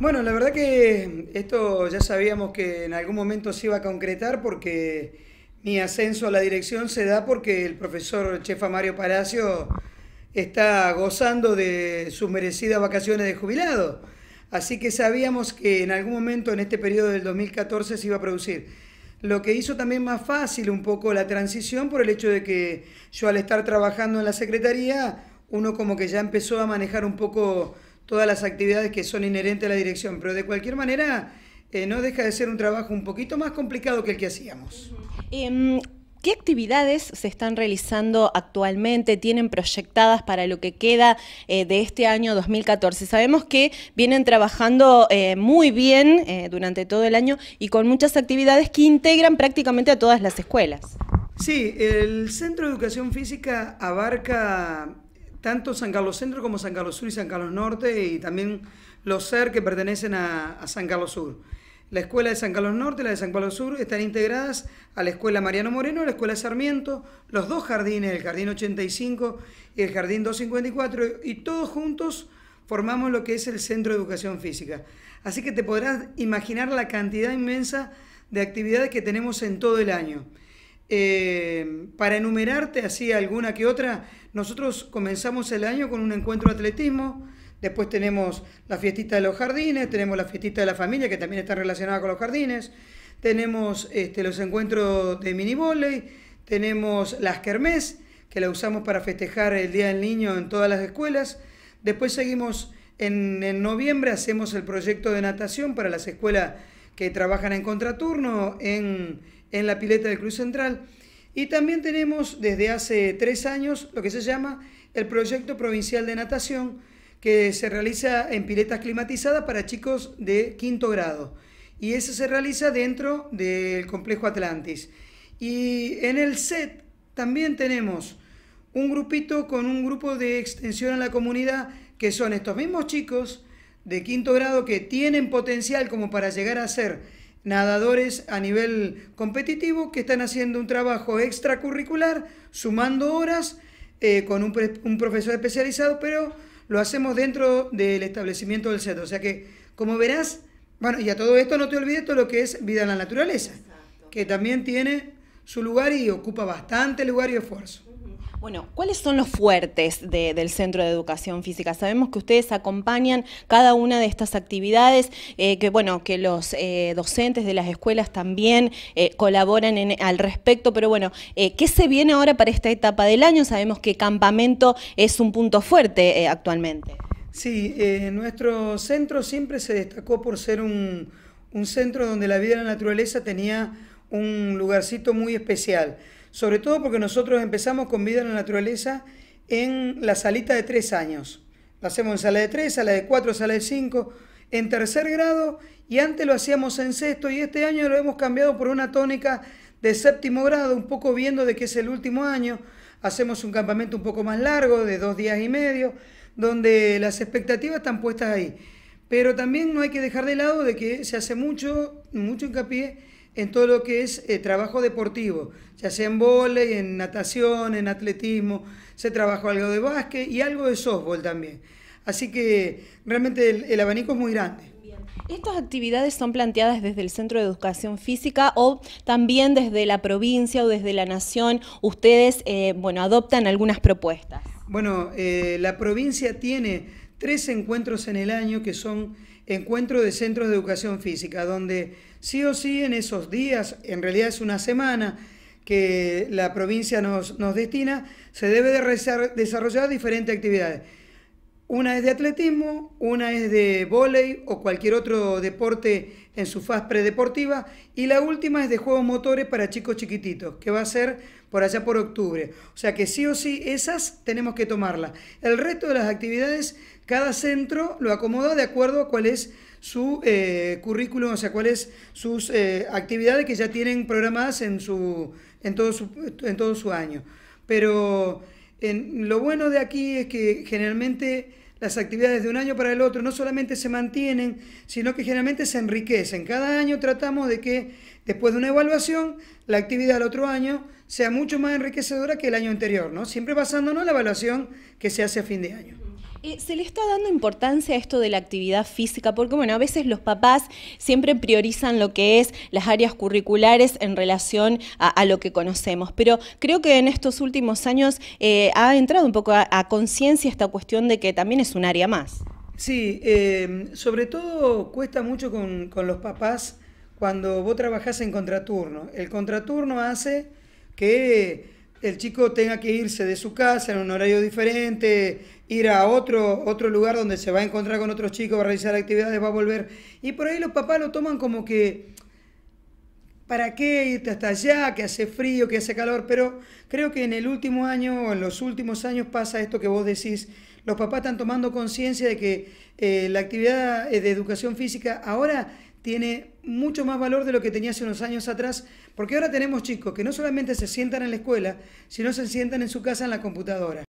Bueno, la verdad que esto ya sabíamos que en algún momento se iba a concretar porque mi ascenso a la dirección se da porque el profesor Chefa Mario Palacio está gozando de sus merecidas vacaciones de jubilado. Así que sabíamos que en algún momento en este periodo del 2014 se iba a producir. Lo que hizo también más fácil un poco la transición por el hecho de que yo al estar trabajando en la Secretaría, uno como que ya empezó a manejar un poco todas las actividades que son inherentes a la dirección, pero de cualquier manera eh, no deja de ser un trabajo un poquito más complicado que el que hacíamos. Mm, ¿Qué actividades se están realizando actualmente? ¿Tienen proyectadas para lo que queda eh, de este año 2014? Sabemos que vienen trabajando eh, muy bien durante todo el año y con muchas actividades que integran prácticamente a todas las escuelas. Sí, el Centro de Educación Física abarca tanto San Carlos Centro como San Carlos Sur y San Carlos Norte y también los SER que pertenecen a, San Carlos Sur. La escuela de San Carlos Norte y la de San Carlos Sur están integradas a la escuela Mariano Moreno, la escuela Sarmiento, los dos jardines, el jardín 85 y el jardín 254, y todos juntos formamos lo que es el Centro de Educación Física. Así que te podrás imaginar la cantidad inmensa de actividades que tenemos en todo el año. Eh, para enumerarte así alguna que otra, nosotros comenzamos el año con un encuentro de atletismo, después tenemos la fiestita de los jardines, tenemos la fiestita de la familia que también está relacionada con los jardines, tenemos este, los encuentros de mini volley, tenemos las kermés que la usamos para festejar el Día del Niño en todas las escuelas, después seguimos en, en noviembre, hacemos el proyecto de natación para las escuelas que trabajan en contraturno, en en la pileta del Cruz Central. Y también tenemos desde hace tres años lo que se llama el Proyecto Provincial de Natación, que se realiza en piletas climatizadas para chicos de quinto grado. Y ese se realiza dentro del complejo Atlantis. Y en el set también tenemos un grupito con un grupo de extensión en la comunidad, que son estos mismos chicos de quinto grado que tienen potencial como para llegar a ser nadadores a nivel competitivo que están haciendo un trabajo extracurricular, sumando horas eh, con un, un, profesor especializado, pero lo hacemos dentro del establecimiento del centro. O sea que, como verás, bueno, y a todo esto no te olvides todo lo que es vida en la naturaleza, que también tiene su lugar y ocupa bastante lugar y esfuerzo. Bueno, ¿cuáles son los fuertes del Centro de Educación Física? Sabemos que ustedes acompañan cada una de estas actividades, eh, que bueno, que los eh, docentes de las escuelas también eh, colaboran en, al respecto, pero bueno, ¿qué se viene ahora para esta etapa del año? Sabemos que campamento es un punto fuerte actualmente. Sí, nuestro centro siempre se destacó por ser un, un centro donde la vida de la naturaleza tenía un lugarcito muy especial sobre todo porque nosotros empezamos con vida en la naturaleza en la salita de tres años. Lo hacemos en sala de tres, sala de cuatro, sala de cinco, en tercer grado y antes lo hacíamos en sexto y este año lo hemos cambiado por una tónica de séptimo grado, un poco viendo de que es el último año. Hacemos un campamento un poco más largo, de dos días y medio, donde las expectativas están puestas ahí. Pero también no hay que dejar de lado de que se hace mucho, mucho hincapié en todo lo que es eh, trabajo deportivo, ya sea en volei, en natación, en atletismo, se trabajó algo de básquet y algo de softball también. Así que realmente el, abanico es muy grande. ¿Estas actividades son planteadas desde el Centro de Educación Física o también desde la provincia o desde la nación? ¿Ustedes eh, bueno, adoptan algunas propuestas? Bueno, eh, la provincia tiene tres encuentros en el año que son encuentros de centros de educación física, donde sí o sí en esos días, en realidad es una semana que la provincia nos, nos destina, se debe de desarrollar diferentes actividades una es de atletismo, una es de vóley o cualquier otro deporte en su faz predeportiva y la última es de juegos motores para chicos chiquititos, que va a ser por allá por octubre. O sea que sí o sí esas tenemos que tomarlas. El resto de las actividades, cada centro lo acomoda de acuerdo a cuál es su eh, currículum, o sea, cuáles sus eh, actividades que ya tienen programadas en, su, en, todo, su, en todo su año. Pero lo bueno de aquí es que generalmente las actividades de un año para el otro no solamente se mantienen, sino que generalmente se enriquecen. Cada año tratamos de que después de una evaluación, la actividad del otro año sea mucho más enriquecedora que el año anterior, ¿no? Siempre basándonos en la evaluación que se hace a fin de año. Eh, se le está dando importancia a esto de la actividad física, porque bueno, a veces los papás siempre priorizan lo que es las áreas curriculares en relación a, lo que conocemos, pero creo que en estos últimos años eh, ha entrado un poco a, conciencia esta cuestión de que también es un área más. Sí, em, sobre todo cuesta mucho con, con los papás cuando vos trabajás en contraturno. El contraturno hace que el chico tenga que irse de su casa en un horario diferente, ir a otro, otro lugar donde se va a encontrar con otros chicos, va a realizar actividades, va a volver. Y por ahí los papás lo toman como que, ¿para qué irte hasta allá? Que hace frío, que hace calor. Pero creo que en el último año o en los últimos años pasa esto que vos decís. Los papás están tomando conciencia de que eh, la actividad eh, de educación física ahora tiene mucho más valor de lo que tenía hace unos años atrás, porque ahora tenemos chicos que no solamente se sientan en la escuela, sino se sientan en su casa en la computadora.